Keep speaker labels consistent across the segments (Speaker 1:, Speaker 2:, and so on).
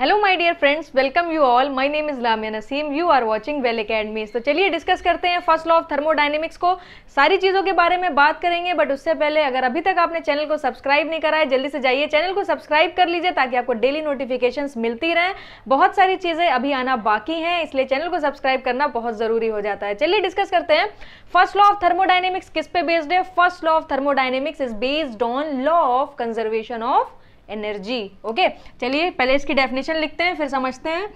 Speaker 1: hello my dear friends welcome you all my name is Lamia Naseem you are watching Well Academy तो चलिए discuss करते हैं first law of thermodynamics को सारी चीज़ों के बारे में बात करेंगे बट उससे पहले अगर अभी तक आपने चैनल को सब्सक्राइब नहीं करा है जल्दी से जाइए चैनल को सब्सक्राइब कर लीजिए ताकि आपको डेली नोटिफिकेशन मिलती रहें बहुत सारी चीज़ें अभी आना बाकी हैं इसलिए चैनल को सब्सक्राइब करना बहुत ज़रूरी हो जाता है चलिए डिस्कस करते हैं फर्स्ट लॉ ऑफ थर्मोडाइनेमिक्स किस पे बेस्ड है first law of thermodynamics is based on law of conservation of energy okay चलिए पहले इसकी डेफिनेशन लिखते हैं फिर समझते हैं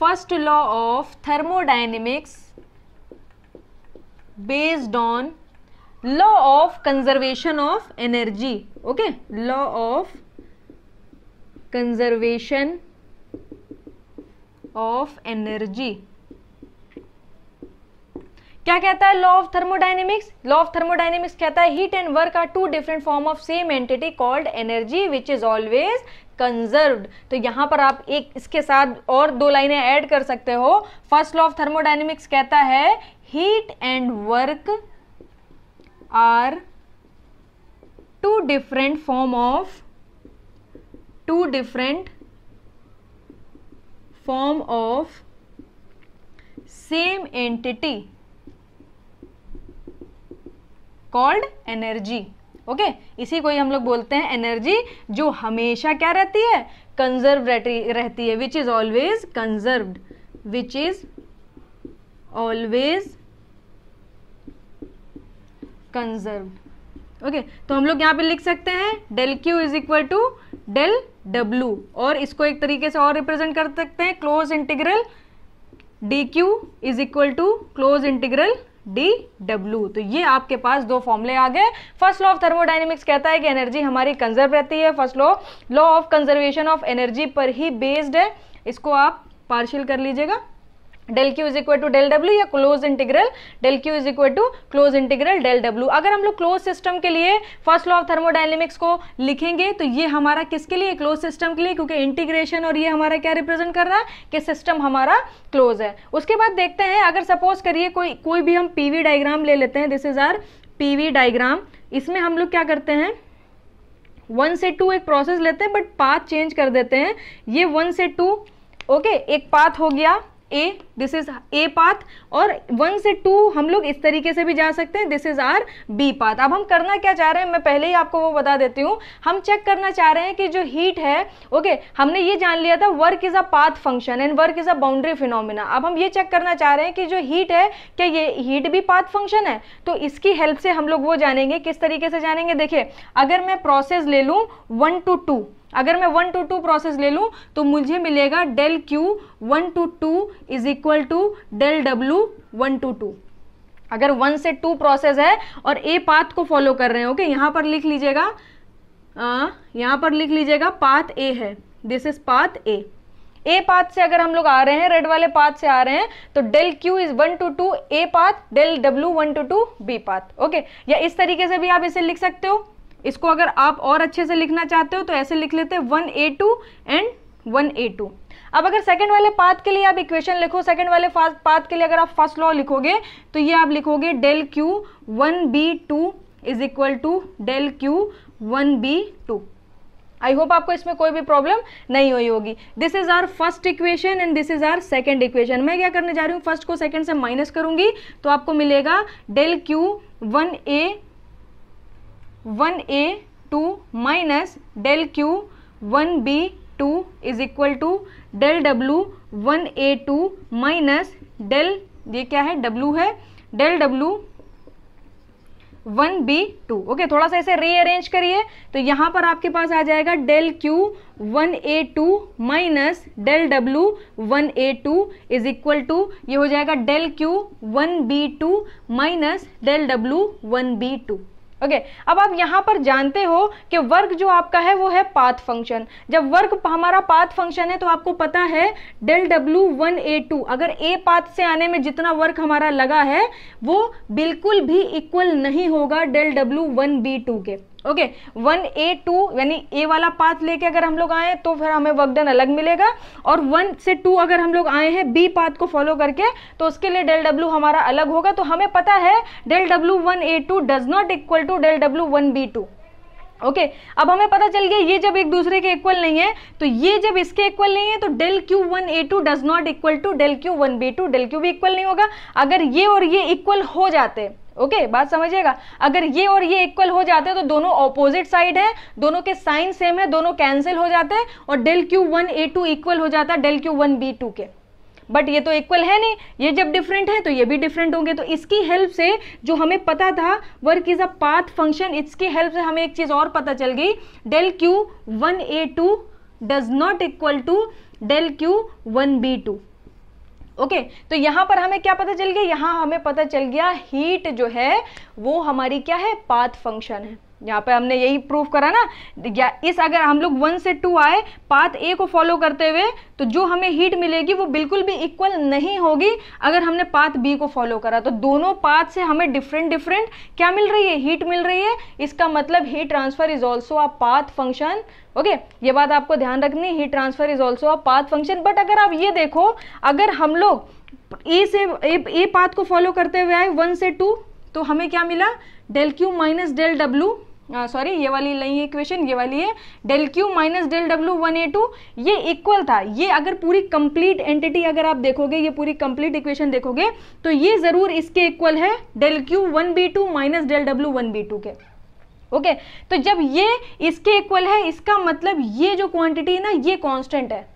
Speaker 1: first law of thermodynamics based on law of conservation of energy okay law of conservation of energy क्या कहता है law of thermodynamics law of thermodynamics कहता है heat and work are two different form of same entity called energy which is always conserved तो यहां पर आप एक इसके साथ और दो लाइनें ऐड कर सकते हो फर्स्ट लॉ ऑफ थर्मोडाइनेमिक्स कहता है heat and work are two different form of two different form of same entity called energy okay इसी को ही हम लोग बोलते हैं एनर्जी जो हमेशा क्या रहती है कंजर्व रहती है which is always conserved which is always conserve okay तो हम लोग यहाँ पे लिख सकते हैं del Q is equal to del W और इसको एक तरीके से और रिप्रेजेंट कर सकते हैं close integral D Q is equal to close integral D W तो ये आपके पास दो फॉर्मुले आ गए फर्स्ट लॉ ऑफ थर्मोडाइनमिक्स कहता है कि एनर्जी हमारी कंजर्व रहती है first law law of conservation of energy पर ही बेस्ड है इसको आप पार्शियल कर लीजिएगा del Q is equal to del W या close integral del Q is equal to close integral del W अगर हम लोग क्लोज सिस्टम के लिए फर्स्ट लॉ ऑफ थर्मोडाइनमिक्स को लिखेंगे तो ये हमारा किसके लिए क्लोज सिस्टम के लिए क्योंकि इंटीग्रेशन और ये हमारा क्या रिप्रेजेंट कर रहा है कि सिस्टम हमारा क्लोज है उसके बाद देखते हैं अगर सपोज करिए कोई कोई भी हम पीवी डायग्राम ले लेते हैं this is our PV diagram इसमें हम लोग क्या करते हैं वन से टू एक प्रोसेस लेते हैं बट पाथ चेंज कर देते हैं ये वन से टू ओके okay, एक पाथ हो गया A this is A path और वन से टू हम लोग इस तरीके से भी जा सकते हैं this is our B path अब हम करना क्या चाह रहे हैं मैं पहले ही आपको वो बता देती हूँ हम चेक करना चाह रहे हैं कि जो हीट है ओके हमने ये जान लिया था work is a path function and work is a boundary phenomena अब हम ये चेक करना चाह रहे हैं कि जो हीट है क्या ये हीट भी पाथ फंक्शन है तो इसकी हेल्प से हम लोग वो जानेंगे किस तरीके से जानेंगे देखिए अगर मैं प्रोसेस ले लूँ वन टू टू अगर मैं वन टू टू प्रोसेस ले लूं तो मुझे मिलेगा del Q one to two is equal to del W one to two अगर वन से टू प्रोसेस है और ए पाथ को फॉलो कर रहे हैं ओके यहां पर लिख लीजिएगा यहाँ पर लिख लीजिएगा पाथ ए है this is path A A path से अगर हम लोग आ रहे हैं रेड वाले पाथ से आ रहे हैं तो del Q is one to two A path del W one to two B path okay या इस तरीके से भी आप इसे लिख सकते हो इसको अगर आप और अच्छे से लिखना चाहते हो तो ऐसे लिख लेते हैं one A two and one A two अब अगर सेकंड वाले पाथ के लिए आप इक्वेशन लिखो सेकंड वाले पाथ के लिए अगर आप फर्स्ट लॉ लिखोगे तो ये आप लिखोगे del Q one B two is equal to del Q one B two I hope आपको इसमें कोई भी प्रॉब्लम नहीं हुई होगी this is our first equation and this is our second equation मैं क्या करने जा रही हूँ फर्स्ट को सेकेंड से माइनस करूंगी तो आपको मिलेगा del Q one A one A two minus del Q one B two is equal to del W one A two minus del ये क्या है डब्लू है del W one B two okay थोड़ा सा इसे रीअरेंज करिए तो यहां पर आपके पास आ जाएगा del Q one A two minus del W one A two is equal to ये हो जाएगा del Q one B two minus del W one B two okay okay, अब आप यहां पर जानते हो कि वर्ग जो आपका है वो है पाथ फंक्शन जब वर्ग हमारा पाथ फंक्शन है तो आपको पता है del W one A two अगर ए पाथ से आने में जितना वर्क हमारा लगा है वो बिल्कुल भी इक्वल नहीं होगा del W one B two के ओके वन ए टू यानी ए वाला पाथ लेके अगर हम लोग आए तो फिर हमें वर्क डन अलग मिलेगा और वन से टू अगर हम लोग आए हैं बी पाथ को फॉलो करके तो उसके लिए डेल डब्ल्यू हमारा अलग होगा तो हमें पता है del W one A two does not equal to del W one B two okay okay, अब हमें पता चल गया ये जब एक दूसरे के इक्वल नहीं है तो ये जब इसके इक्वल नहीं है तो del Q one A two does not equal to del Q one B two del Q भी इक्वल नहीं होगा अगर ये और ये इक्वल हो जाते ओके बात समझिएगा अगर ये और ये इक्वल हो जाते हैं तो दोनों ऑपोजिट साइड है दोनों के साइन सेम है दोनों कैंसिल हो जाते हैं और del Q one A two equal हो जाता है del Q one B two के बट ये तो इक्वल है नहीं ये जब डिफरेंट है तो ये भी डिफरेंट होंगे तो इसकी हेल्प से जो हमें पता था work is a path function इसकी हेल्प से हमें एक चीज़ और पता चल गई del Q one A two does not equal to del Q one B two okay okay, तो यहां पर हमें क्या पता चल गया यहां हमें पता चल गया हीट जो है वो हमारी क्या है पाथ फंक्शन है यहाँ पे हमने यही प्रूफ करा ना या इस अगर हम लोग वन से टू आए पाथ ए को फॉलो करते हुए तो जो हमें हीट मिलेगी वो बिल्कुल भी इक्वल नहीं होगी अगर हमने पाथ बी को फॉलो करा तो दोनों पाथ से हमें डिफरेंट डिफरेंट क्या मिल रही है हीट मिल रही है इसका मतलब heat transfer is also a path function okay ये बात आपको ध्यान रखनी heat transfer is also a path function but अगर आप ये देखो अगर हम लोग ए से ए पाथ को फॉलो करते हुए आए वन से टू तो हमें क्या मिला del Q minus del W sorry ये वाली नहीं है इक्वेशन ये वाली है del Q minus del W one A two ये इक्वल था ये अगर पूरी कंप्लीट एंटिटी अगर आप देखोगे ये पूरी कंप्लीट इक्वेशन देखोगे तो ये ज़रूर इसके इक्वल है del Q one B two minus del W one B two के ओके okay, तो जब ये इसके इक्वल है इसका मतलब ये जो क्वांटिटी है ना ये कांस्टेंट है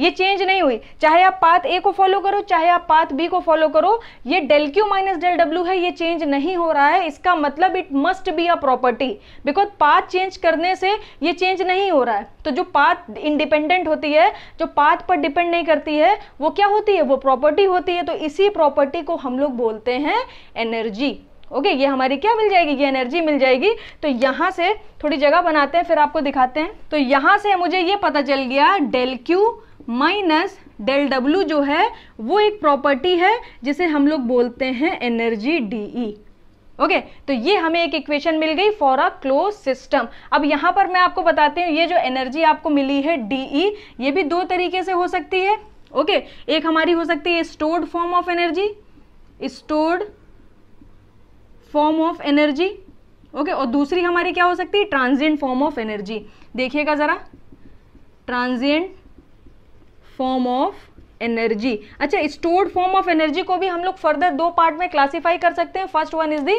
Speaker 1: ये चेंज नहीं हुई चाहे आप पाथ ए को फॉलो करो चाहे आप पाथ बी को फॉलो करो ये del Q minus del W है ये चेंज नहीं हो रहा है इसका मतलब it must be a property because path change करने से ये चेंज नहीं हो रहा है तो जो पाथ इंडिपेंडेंट होती है जो पाथ पर डिपेंड नहीं करती है वो क्या होती है वो प्रॉपर्टी होती है तो इसी प्रॉपर्टी को हम लोग बोलते हैं एनर्जी ओके ये हमारी क्या मिल जाएगी ये एनर्जी मिल जाएगी तो यहाँ से थोड़ी जगह बनाते हैं फिर आपको दिखाते हैं तो यहाँ से मुझे ये पता चल गया del Q minus del W जो है वो एक प्रॉपर्टी है जिसे हम लोग बोलते हैं energy D E okay okay, तो ये हमें एक इक्वेशन मिल गई फॉर अ क्लोज सिस्टम अब यहां पर मैं आपको बताती हूँ ये जो एनर्जी आपको मिली है डीई ये भी दो तरीके से हो सकती है ओके okay, एक हमारी हो सकती है stored form of energy stored form of energy okay और दूसरी हमारी क्या हो सकती है ट्रांजिएंट फॉर्म ऑफ एनर्जी देखिएगा ज़रा ट्रांजिएंट फॉर्म ऑफ एनर्जी अच्छा स्टोर्ड फॉर्म ऑफ एनर्जी को भी हम लोग फर्दर दो पार्ट में क्लासिफाई कर सकते हैं first one is the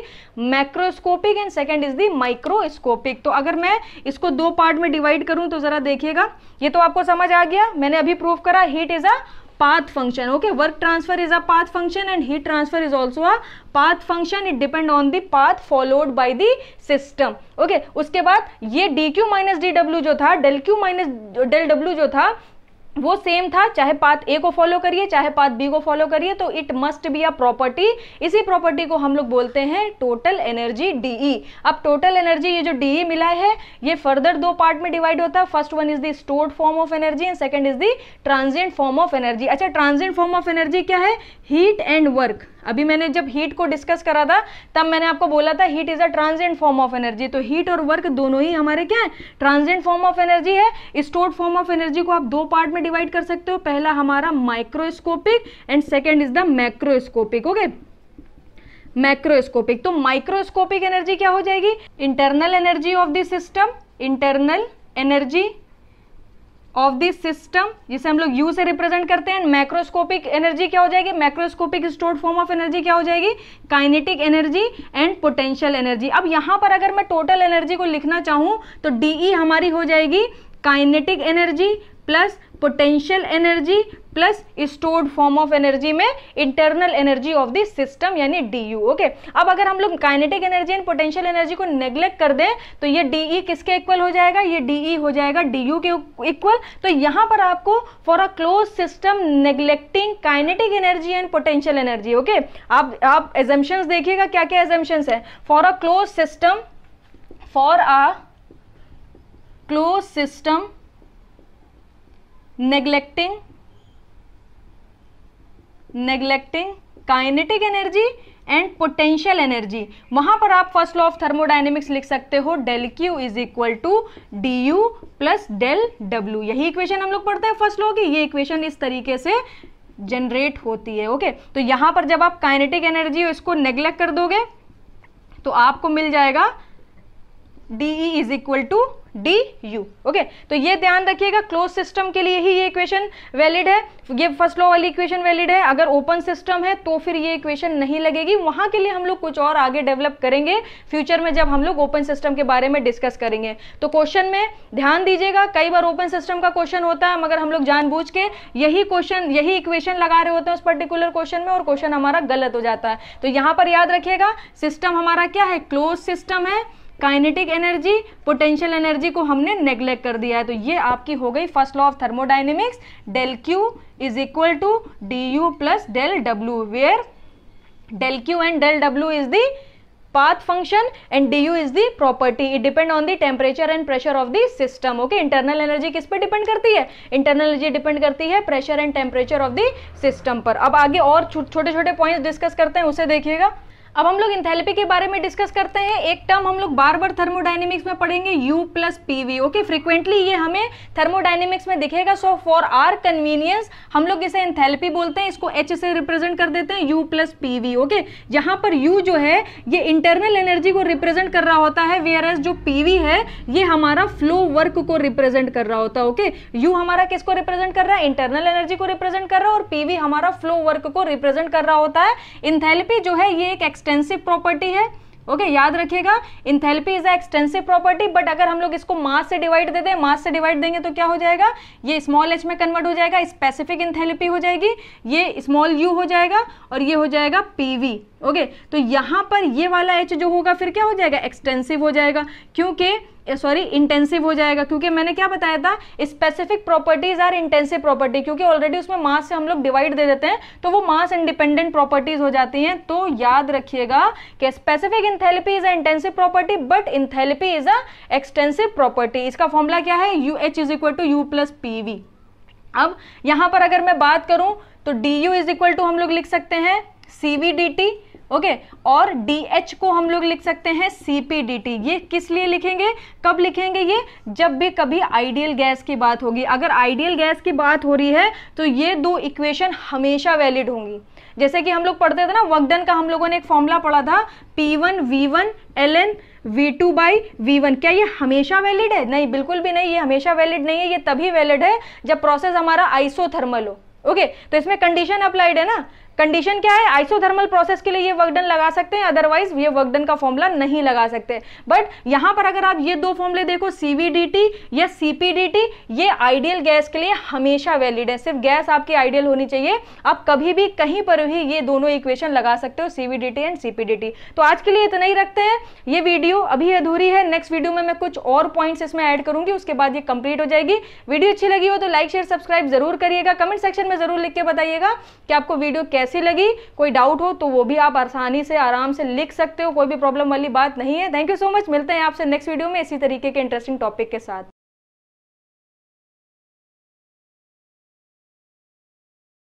Speaker 1: macroscopic and second is the microscopic तो अगर मैं इसको दो पार्ट में डिवाइड करूं तो जरा देखिएगा ये तो आपको समझ आ गया मैंने अभी प्रूव करा heat is a path function okay work transfer is a path function and heat transfer is also a path function it depend on the path followed by the system okay उसके बाद ये D Q minus D W जो था del Q minus del W जो था वो same था चाहे पाथ ए को फॉलो करिए चाहे पाथ बी को फॉलो करिए तो it must be a property इसी प्रॉपर्टी को हम लोग बोलते हैं टोटल एनर्जी डीई अब टोटल एनर्जी ये जो डीई e मिला है ये फर्दर दो पार्ट में डिवाइड होता है first one is the stored form of energy and second is the transient form of energy अच्छा ट्रांजेंट फॉर्म ऑफ एनर्जी क्या है हीट एंड वर्क अभी मैंने जब हीट को डिस्कस करा था तब मैंने आपको बोला था heat is a transient form of energy तो हीट और वर्क दोनों ही हमारे क्या है ट्रांजेंट फॉर्म ऑफ एनर्जी है स्टोर्ड फॉर्म ऑफ एनर्जी को आप दो पार्ट में डिवाइड कर सकते हो पहला हमारा microscopic and second is the macroscopic okay macroscopic तो माइक्रोस्कोपिक एनर्जी क्या हो जाएगी internal energy of the system internal energy of this system जिसे हम लोग यू से रिप्रेजेंट करते हैं मैक्रोस्कोपिक एनर्जी क्या हो जाएगी macroscopic stored form of energy क्या हो जाएगी kinetic energy and potential energy अब यहां पर अगर मैं टोटल एनर्जी को लिखना चाहूं तो डीई e हमारी हो जाएगी kinetic energy plus potential energy plus stored form of energy में internal energy of the system यानी डी यू ओके अब अगर हम लोग kinetic energy and potential energy को नेग्लेक्ट कर दें तो ये ई किसके इक्वल हो जाएगा ये ई हो जाएगा डी यू के इक्वल तो यहाँ पर आपको for a close system neglecting kinetic energy and potential energy okay आप आप एजम्पन्स देखिएगा क्या क्या एजम्पन्स है for a close system for a close system neglecting neglecting kinetic energy and potential energy वहां पर आप फर्स्ट लॉ ऑफ थर्मोडाइनेमिक्स लिख सकते हो del Q is equal to D U plus del W यही इक्वेशन हम लोग पढ़ते हैं फर्स्ट लॉ की ये इक्वेशन इस तरीके से जनरेट होती है ओके तो यहां पर जब आप काइनेटिक एनर्जी इसको नेग्लेक्ट कर दोगे तो आपको मिल जाएगा D E is equal to D U okay तो ये ध्यान रखिएगा क्लोज सिस्टम के लिए ही ये इक्वेशन वैलिड है ये फर्स्ट लॉ वाली इक्वेशन वैलिड है अगर ओपन सिस्टम है तो फिर ये इक्वेशन नहीं लगेगी वहां के लिए हम लोग कुछ और आगे डेवलप करेंगे फ्यूचर में जब हम लोग ओपन सिस्टम के बारे में डिस्कस करेंगे तो क्वेश्चन में ध्यान दीजिएगा कई बार ओपन सिस्टम का क्वेश्चन होता है मगर हम लोग जानबूझ के यही क्वेश्चन यही इक्वेशन लगा रहे होते हैं उस पर्टिकुलर क्वेश्चन में और क्वेश्चन हमारा गलत हो जाता है तो यहाँ पर याद रखिएगा सिस्टम हमारा क्या है क्लोज सिस्टम है काइनेटिक एनर्जी पोटेंशियल एनर्जी को हमने नेग्लेक्ट कर दिया है तो ये आपकी हो गई first law of thermodynamics del Q is equal to D U plus del W where del Q and del W is the path function and D U is the property it depend on the temperature and pressure of the system okay internal energy किस पर depend करती है internal energy depend करती है pressure and temperature of the system पर अब आगे और छोटे छोटे पॉइंट डिस्कस करते हैं उसे देखिएगा अब हम लोग इंथेल्पी के बारे में डिस्कस करते हैं एक टर्म हम लोग बार बार थर्मोडाइनेमिक्स में पढ़ेंगे U plus P okay frequently ये हमें थर्मोडाइनेमिक्स में दिखेगा सो फॉर आर कन्वीनियंस हम लोग इसे इंथेल्पी बोलते हैं इसको H से रिप्रेजेंट कर देते हैं U प्लस पी ओके यहाँ पर U जो है ये इंटरनल एनर्जी को रिप्रेजेंट कर रहा होता है वेयर एस जो पी है ये हमारा फ्लो वर्क को रिप्रेजेंट कर रहा होता है ओके यू हमारा किसको रिप्रेजेंट कर रहा है इंटरनल एनर्जी को रिप्रेजेंट कर रहा है और पी हमारा फ्लो वर्क को रिप्रेजेंट कर रहा होता है इंथेल्पी जो है ये एक एक्सटेंसिव प्रॉपर्टी है ओके okay, याद रखिएगा enthalpy is extensive property but अगर हम लोग इसको मास से डिवाइड दे दें मास से डिवाइड देंगे तो क्या हो जाएगा ये स्मॉल एच में कन्वर्ट हो जाएगा स्पेसिफिक इंथेलपी हो जाएगी ये स्मॉल यू हो जाएगा और ये हो जाएगा पीवी ओके okay, तो यहां पर ये वाला एच जो होगा फिर क्या हो जाएगा एक्सटेंसिव हो जाएगा क्योंकि सॉरी इंटेंसिव हो जाएगा क्योंकि मैंने क्या बताया था specific properties are intensive property क्योंकि ऑलरेडी उसमें मास से हम लोग डिवाइड दे देते हैं तो वो मास इंडिपेंडेंट प्रॉपर्टीज हो जाती हैं तो याद रखिएगा कि specific enthalpy is a intensive property but enthalpy is a extensive property इसका फॉर्मूला क्या है U H is equal to U plus P V अब यहां पर अगर मैं बात करूं तो D U is equal to हम लोग लिख सकते हैं C V D T okay और डी एच को हम लोग लिख सकते हैं सी पी डी टी ये किस लिए लिखेंगे कब लिखेंगे ये जब भी कभी आइडियल गैस की बात होगी अगर आइडियल गैस की बात हो रही है तो ये दो इक्वेशन हमेशा वैलिड होंगी जैसे कि हम लोग पढ़ते थे ना वकडन का हम लोगों ने एक फॉर्मूला पढ़ा था P one V one L N V two by V one क्या ये हमेशा वैलिड है नहीं बिल्कुल भी नहीं ये हमेशा वैलिड नहीं है ये तभी वैलिड है जब प्रोसेस हमारा आइसोथर्मल हो ओके okay, तो इसमें कंडीशन अप्लाइड है ना कंडीशन क्या है आइसोथर्मल प्रोसेस के लिए ये वर्कडन लगा सकते हैं अदरवाइज ये वर्कडन का फॉर्मूला नहीं लगा सकते बट यहां पर अगर आप ये दो फॉर्मूले देखो सीवीडीटी या सीपीडीटी ये आइडियल गैस के लिए हमेशा वैलिड है सिर्फ गैस आपकी आइडियल होनी चाहिए आप कभी भी कहीं पर भी ये दोनों इक्वेशन लगा सकते हो सीवीडीटी एंड सीपीडीटी तो आज के लिए इतना ही रखते हैं ये वीडियो अभी अधूरी है नेक्स्ट वीडियो में मैं कुछ और पॉइंट इसमें ऐड करूंगी उसके बाद ये कंप्लीट हो जाएगी वीडियो अच्छी लगी हो तो लाइक शेयर सब्सक्राइब जरूर करिएगा कमेंट सेक्शन में जरूर लिख के बताइएगा कि आपको वीडियो कैसे कैसी लगी कोई डाउट हो तो वो भी आप आसानी से आराम से लिख सकते हो कोई भी प्रॉब्लम वाली बात नहीं है थैंक यू सो मच मिलते हैं आपसे नेक्स्ट वीडियो में इसी तरीके के इंटरेस्टिंग टॉपिक के साथ